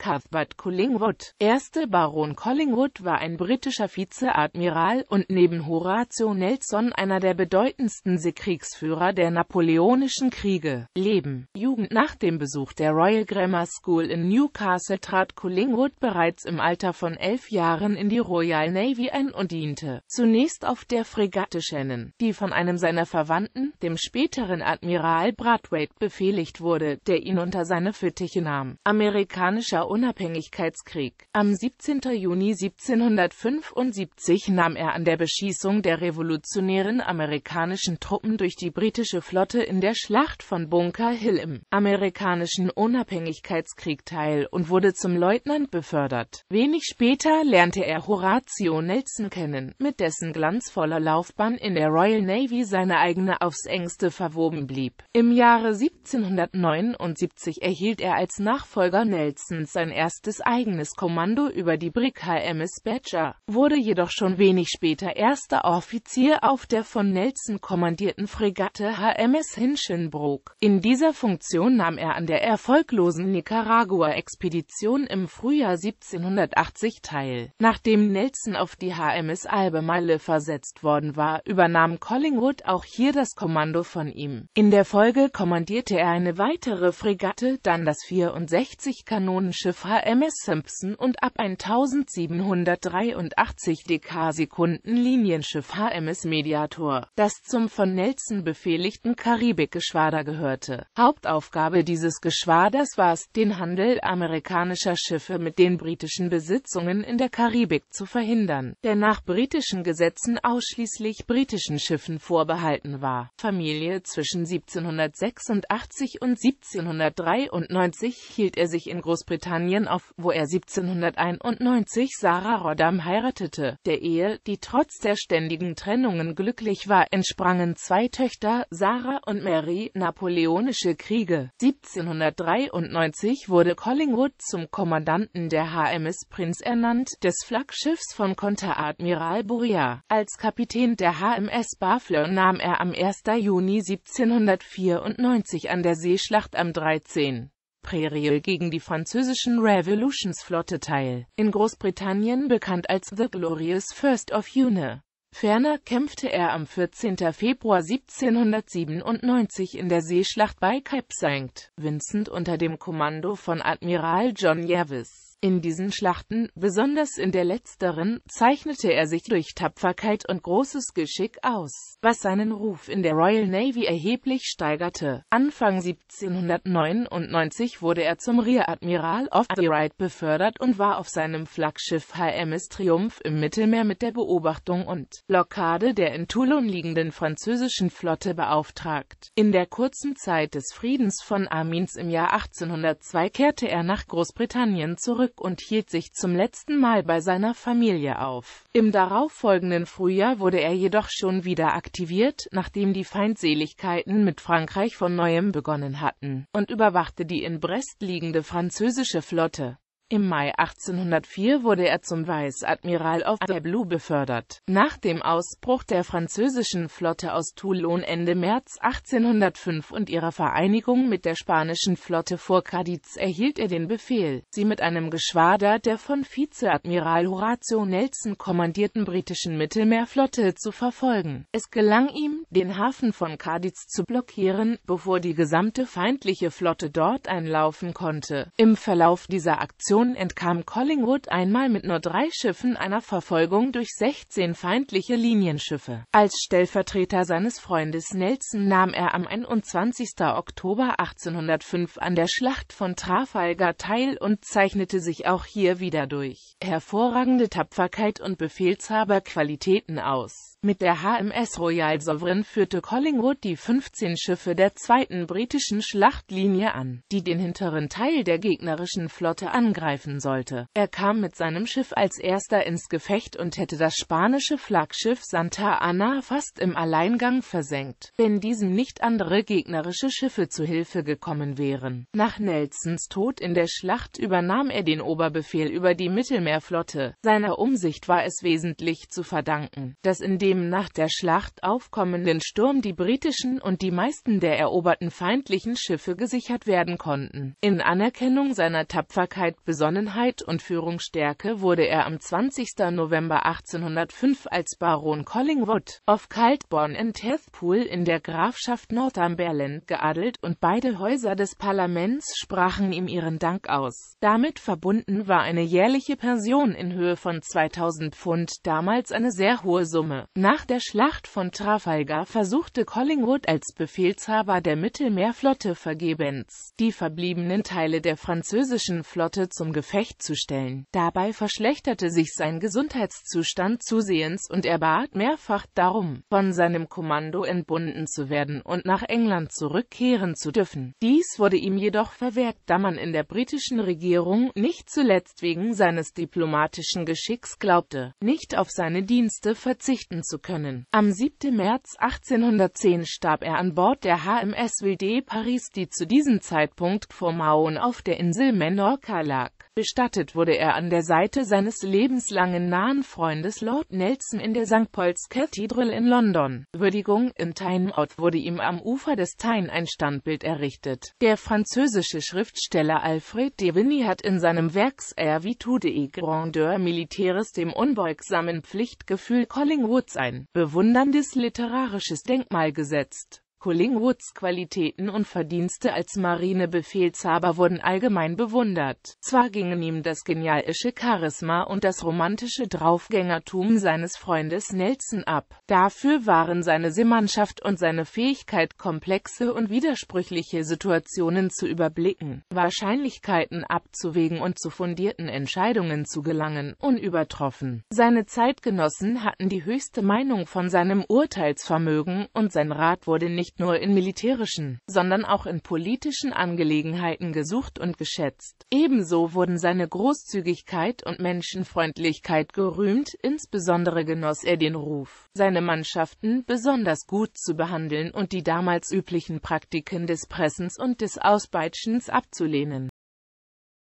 Cuthbert Collingwood, erste Baron Collingwood war ein britischer Vizeadmiral und neben Horatio Nelson einer der bedeutendsten Seekriegsführer der Napoleonischen Kriege. Leben, Jugend Nach dem Besuch der Royal Grammar School in Newcastle trat Collingwood bereits im Alter von elf Jahren in die Royal Navy ein und diente, zunächst auf der Fregatte Shannon, die von einem seiner Verwandten, dem späteren Admiral Brathwaite, befehligt wurde, der ihn unter seine Fittiche nahm. Amerikanischer Unabhängigkeitskrieg. Am 17. Juni 1775 nahm er an der Beschießung der revolutionären amerikanischen Truppen durch die britische Flotte in der Schlacht von Bunker Hill im amerikanischen Unabhängigkeitskrieg teil und wurde zum Leutnant befördert. Wenig später lernte er Horatio Nelson kennen, mit dessen glanzvoller Laufbahn in der Royal Navy seine eigene aufs engste verwoben blieb. Im Jahre 1779 erhielt er als Nachfolger Nelsons sein erstes eigenes Kommando über die Brig HMS Badger, wurde jedoch schon wenig später erster Offizier auf der von Nelson kommandierten Fregatte HMS Hinschenbrook. In dieser Funktion nahm er an der erfolglosen Nicaragua-Expedition im Frühjahr 1780 teil. Nachdem Nelson auf die HMS Albemarle versetzt worden war, übernahm Collingwood auch hier das Kommando von ihm. In der Folge kommandierte er eine weitere Fregatte, dann das 64 Kanonenschiff Schiffer Emma Simpson und ab 1783 Dk-Sekunden Linienschiffer MS Mediator, das zum von Nelson befehligten Karibikgeschwader gehörte. Hauptaufgabe dieses Geschwaders war es, den Handel amerikanischer Schiffe mit den britischen Besitzungen in der Karibik zu verhindern, der nach britischen Gesetzen ausschließlich britischen Schiffen vorbehalten war. Familie zwischen 1786 und 1793 hielt er sich in Großbritannien Großbritannien auf, wo er 1791 Sarah Roddam heiratete. Der Ehe, die trotz der ständigen Trennungen glücklich war, entsprangen zwei Töchter, Sarah und Mary, napoleonische Kriege. 1793 wurde Collingwood zum Kommandanten der HMS Prinz ernannt, des Flaggschiffs von Konteradmiral Bourrier. Als Kapitän der HMS Bafleur nahm er am 1. Juni 1794 an der Seeschlacht am 13. Prerie gegen die französischen Revolutionsflotte teil, in Großbritannien bekannt als The Glorious First of June. Ferner kämpfte er am 14. Februar 1797 in der Seeschlacht bei Cape St. Vincent unter dem Kommando von Admiral John Jervis. In diesen Schlachten, besonders in der letzteren, zeichnete er sich durch Tapferkeit und großes Geschick aus, was seinen Ruf in der Royal Navy erheblich steigerte. Anfang 1799 wurde er zum Rear-Admiral of the Right befördert und war auf seinem Flaggschiff HMS Triumph im Mittelmeer mit der Beobachtung und Blockade der in Toulon liegenden französischen Flotte beauftragt. In der kurzen Zeit des Friedens von Amiens im Jahr 1802 kehrte er nach Großbritannien zurück zurück und hielt sich zum letzten Mal bei seiner Familie auf. Im darauffolgenden Frühjahr wurde er jedoch schon wieder aktiviert, nachdem die Feindseligkeiten mit Frankreich von neuem begonnen hatten, und überwachte die in Brest liegende französische Flotte. Im Mai 1804 wurde er zum Weißadmiral auf der Blue befördert. Nach dem Ausbruch der französischen Flotte aus Toulon Ende März 1805 und ihrer Vereinigung mit der spanischen Flotte vor Cadiz erhielt er den Befehl, sie mit einem Geschwader der von Vizeadmiral Horatio Nelson kommandierten britischen Mittelmeerflotte zu verfolgen. Es gelang ihm, den Hafen von Cadiz zu blockieren, bevor die gesamte feindliche Flotte dort einlaufen konnte. Im Verlauf dieser Aktion Mission entkam Collingwood einmal mit nur drei Schiffen einer Verfolgung durch 16 feindliche Linienschiffe. Als Stellvertreter seines Freundes Nelson nahm er am 21. Oktober 1805 an der Schlacht von Trafalgar teil und zeichnete sich auch hier wieder durch hervorragende Tapferkeit und Befehlshaberqualitäten aus. Mit der HMS Royal Sovereign führte Collingwood die 15 Schiffe der zweiten britischen Schlachtlinie an, die den hinteren Teil der gegnerischen Flotte angreifen angreifen sollte. Er kam mit seinem Schiff als erster ins Gefecht und hätte das spanische Flaggschiff Santa Ana fast im Alleingang versenkt, wenn diesem nicht andere gegnerische Schiffe zu Hilfe gekommen wären. Nach Nelsons Tod in der Schlacht übernahm er den Oberbefehl über die Mittelmeerflotte. Seiner Umsicht war es wesentlich zu verdanken, dass in dem nach der Schlacht aufkommenden Sturm die britischen und die meisten der eroberten feindlichen Schiffe gesichert werden konnten. In Anerkennung seiner Tapferkeit Besonnenheit und Führungsstärke wurde er am 20. November 1805 als Baron Collingwood of Caldbourne in Tethpool in der Grafschaft Northumberland geadelt und beide Häuser des Parlaments sprachen ihm ihren Dank aus. Damit verbunden war eine jährliche Pension in Höhe von 2000 Pfund, damals eine sehr hohe Summe. Nach der Schlacht von Trafalgar versuchte Collingwood als Befehlshaber der Mittelmeerflotte vergebens, die verbliebenen Teile der französischen Flotte zu zum Gefecht zu stellen. Dabei verschlechterte sich sein Gesundheitszustand zusehends und er bat mehrfach darum, von seinem Kommando entbunden zu werden und nach England zurückkehren zu dürfen. Dies wurde ihm jedoch verwehrt, da man in der britischen Regierung nicht zuletzt wegen seines diplomatischen Geschicks glaubte, nicht auf seine Dienste verzichten zu können. Am 7. März 1810 starb er an Bord der HMS Wilde Paris, die zu diesem Zeitpunkt vor Maon auf der Insel Menorca lag. Bestattet wurde er an der Seite seines lebenslangen nahen Freundes Lord Nelson in der St. Paul's Cathedral in London. Würdigung in tyne wurde ihm am Ufer des Tyne ein Standbild errichtet. Der französische Schriftsteller Alfred de Vigny hat in seinem Werk Servitude et Grandeur Militaires dem unbeugsamen Pflichtgefühl Collingwoods ein bewunderndes literarisches Denkmal gesetzt Collingwoods Qualitäten und Verdienste als Marinebefehlshaber wurden allgemein bewundert. Zwar gingen ihm das genialische Charisma und das romantische Draufgängertum seines Freundes Nelson ab, dafür waren seine Seemannschaft und seine Fähigkeit, komplexe und widersprüchliche Situationen zu überblicken, Wahrscheinlichkeiten abzuwägen und zu fundierten Entscheidungen zu gelangen, unübertroffen. Seine Zeitgenossen hatten die höchste Meinung von seinem Urteilsvermögen und sein Rat wurde nicht nicht nur in militärischen, sondern auch in politischen Angelegenheiten gesucht und geschätzt. Ebenso wurden seine Großzügigkeit und Menschenfreundlichkeit gerühmt, insbesondere genoss er den Ruf, seine Mannschaften besonders gut zu behandeln und die damals üblichen Praktiken des Pressens und des Ausbeitschens abzulehnen.